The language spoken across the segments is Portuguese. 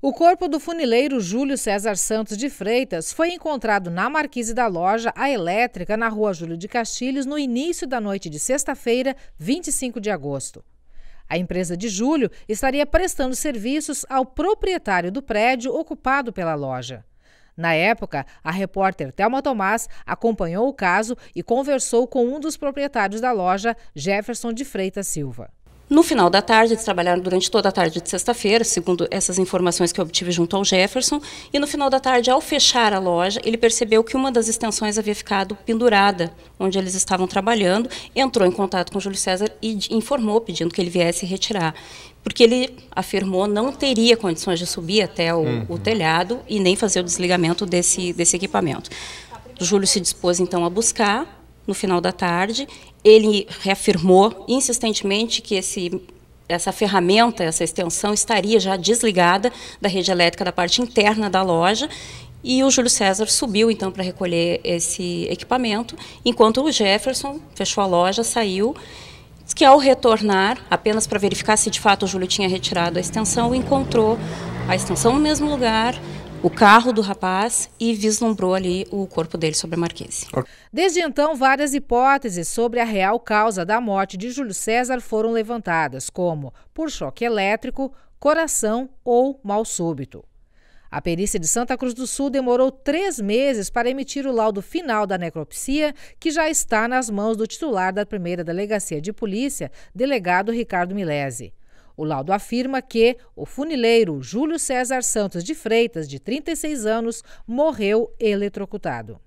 O corpo do funileiro Júlio César Santos de Freitas foi encontrado na marquise da loja A Elétrica, na rua Júlio de Castilhos, no início da noite de sexta-feira, 25 de agosto. A empresa de Júlio estaria prestando serviços ao proprietário do prédio ocupado pela loja. Na época, a repórter Thelma Tomás acompanhou o caso e conversou com um dos proprietários da loja, Jefferson de Freitas Silva. No final da tarde, eles trabalharam durante toda a tarde de sexta-feira, segundo essas informações que eu obtive junto ao Jefferson. E no final da tarde, ao fechar a loja, ele percebeu que uma das extensões havia ficado pendurada, onde eles estavam trabalhando. Entrou em contato com o Júlio César e informou, pedindo que ele viesse retirar. Porque ele afirmou não teria condições de subir até o, uhum. o telhado e nem fazer o desligamento desse, desse equipamento. O Júlio se dispôs então a buscar no final da tarde. Ele reafirmou insistentemente que esse essa ferramenta, essa extensão estaria já desligada da rede elétrica da parte interna da loja e o Júlio César subiu então para recolher esse equipamento, enquanto o Jefferson fechou a loja, saiu. que ao retornar, apenas para verificar se de fato o Júlio tinha retirado a extensão, encontrou a extensão no mesmo lugar o carro do rapaz e vislumbrou ali o corpo dele sobre a marquise. Desde então, várias hipóteses sobre a real causa da morte de Júlio César foram levantadas, como por choque elétrico, coração ou mal súbito. A perícia de Santa Cruz do Sul demorou três meses para emitir o laudo final da necropsia, que já está nas mãos do titular da primeira delegacia de polícia, delegado Ricardo Milese. O laudo afirma que o funileiro Júlio César Santos de Freitas, de 36 anos, morreu eletrocutado.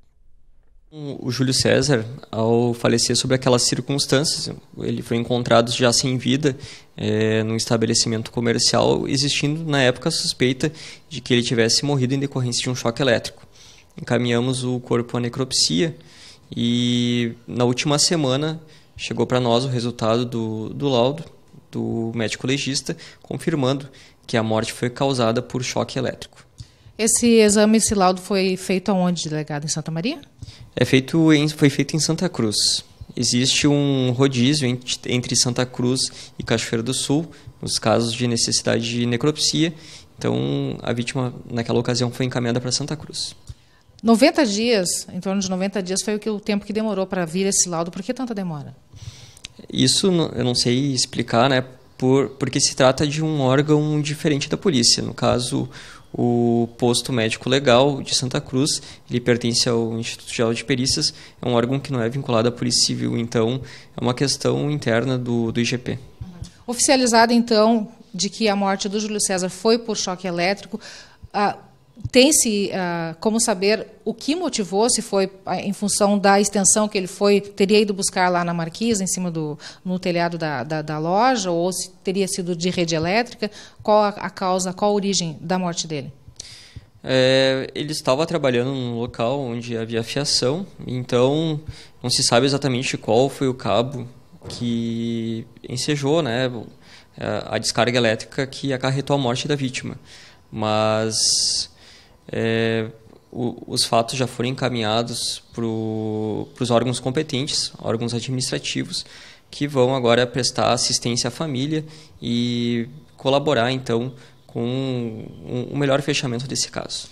O Júlio César, ao falecer sobre aquelas circunstâncias, ele foi encontrado já sem vida é, num estabelecimento comercial, existindo na época a suspeita de que ele tivesse morrido em decorrência de um choque elétrico. Encaminhamos o corpo à necropsia e na última semana chegou para nós o resultado do, do laudo do médico legista, confirmando que a morte foi causada por choque elétrico. Esse exame, esse laudo foi feito aonde, delegado? Em Santa Maria? É feito em, foi feito em Santa Cruz. Existe um rodízio entre Santa Cruz e Cachoeira do Sul, nos casos de necessidade de necropsia. Então, a vítima, naquela ocasião, foi encaminhada para Santa Cruz. 90 dias, em torno de 90 dias, foi o tempo que demorou para vir esse laudo. Por que tanta demora? Isso eu não sei explicar, né? Por, porque se trata de um órgão diferente da polícia. No caso, o posto médico legal de Santa Cruz, ele pertence ao Instituto Geral de Perícias, é um órgão que não é vinculado à Polícia Civil, então é uma questão interna do, do IGP. Oficializado, então, de que a morte do Júlio César foi por choque elétrico, a tem-se uh, ah, como saber o que motivou, se foi ah, em função da extensão que ele foi, teria ido buscar lá na marquisa, em cima do, no telhado da, da, da loja, ou se teria sido de rede elétrica, qual a, a causa, qual a origem da morte dele? É, ele estava trabalhando num local onde havia fiação, então não se sabe exatamente qual foi o cabo que ensejou né, a descarga elétrica que acarretou a morte da vítima. Mas é, o, os fatos já foram encaminhados para os órgãos competentes, órgãos administrativos, que vão agora prestar assistência à família e colaborar, então, com o um, um melhor fechamento desse caso.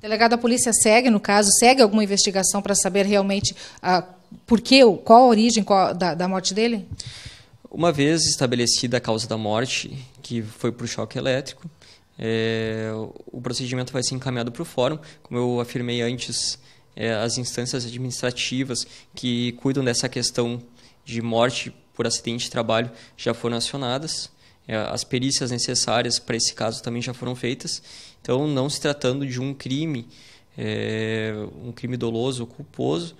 Delegado, a polícia segue, no caso, segue alguma investigação para saber realmente ah, por que, qual a origem qual, da, da morte dele? Uma vez estabelecida a causa da morte, que foi por choque elétrico, é, o procedimento vai ser encaminhado para o fórum. Como eu afirmei antes, é, as instâncias administrativas que cuidam dessa questão de morte por acidente de trabalho já foram acionadas. É, as perícias necessárias para esse caso também já foram feitas. Então, não se tratando de um crime, é, um crime doloso ou culposo,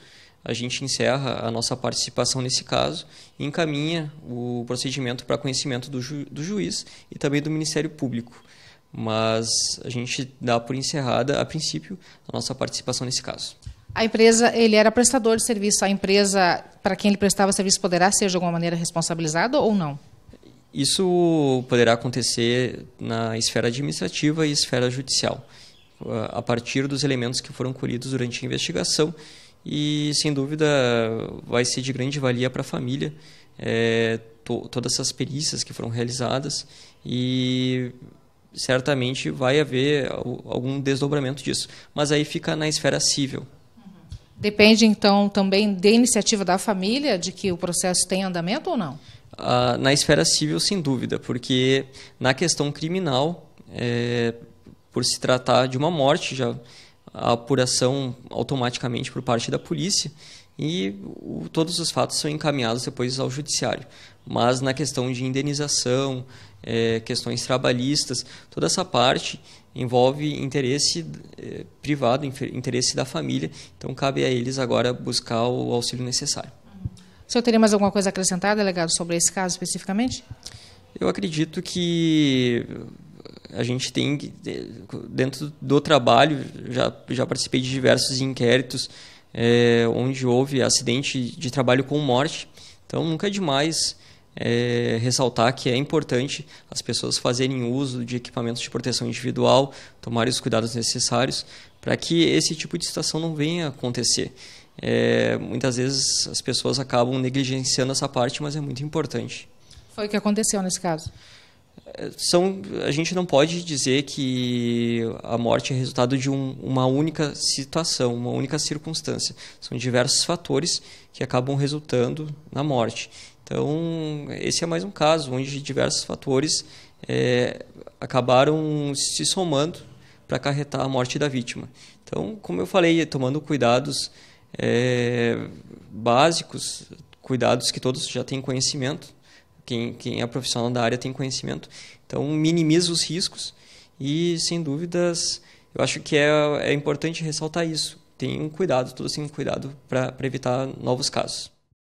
a gente encerra a nossa participação nesse caso e encaminha o procedimento para conhecimento do, ju do juiz e também do Ministério Público mas a gente dá por encerrada, a princípio, a nossa participação nesse caso. A empresa, ele era prestador de serviço. A empresa para quem ele prestava serviço poderá ser de alguma maneira responsabilizada ou não? Isso poderá acontecer na esfera administrativa e esfera judicial, a partir dos elementos que foram colhidos durante a investigação. E, sem dúvida, vai ser de grande valia para a família é, to, todas essas perícias que foram realizadas e certamente vai haver algum desdobramento disso. Mas aí fica na esfera civil. Uhum. Depende, então, também da iniciativa da família de que o processo tenha andamento ou não? Ah, na esfera civil, sem dúvida, porque na questão criminal, é, por se tratar de uma morte, já a apuração automaticamente por parte da polícia e o, todos os fatos são encaminhados depois ao judiciário. Mas na questão de indenização, é, questões trabalhistas, toda essa parte envolve interesse é, privado, interesse da família, então cabe a eles agora buscar o auxílio necessário. O senhor teria mais alguma coisa a acrescentar, delegado, sobre esse caso especificamente? Eu acredito que a gente tem, dentro do trabalho, já, já participei de diversos inquéritos é, onde houve acidente de trabalho com morte. Então, nunca é demais é, ressaltar que é importante as pessoas fazerem uso de equipamentos de proteção individual, tomarem os cuidados necessários para que esse tipo de situação não venha acontecer. É, muitas vezes as pessoas acabam negligenciando essa parte, mas é muito importante. Foi o que aconteceu nesse caso? são, a gente não pode dizer que a morte é resultado de um, uma única situação, uma única circunstância. São diversos fatores que acabam resultando na morte. Então, esse é mais um caso onde diversos fatores é, acabaram se somando para acarretar a morte da vítima. Então, como eu falei, tomando cuidados é, básicos, cuidados que todos já têm conhecimento, quem, quem é profissional da área tem conhecimento. Então, minimiza os riscos e, sem dúvidas, eu acho que é, é importante ressaltar isso. Tem um cuidado, tudo assim, um cuidado para evitar novos casos.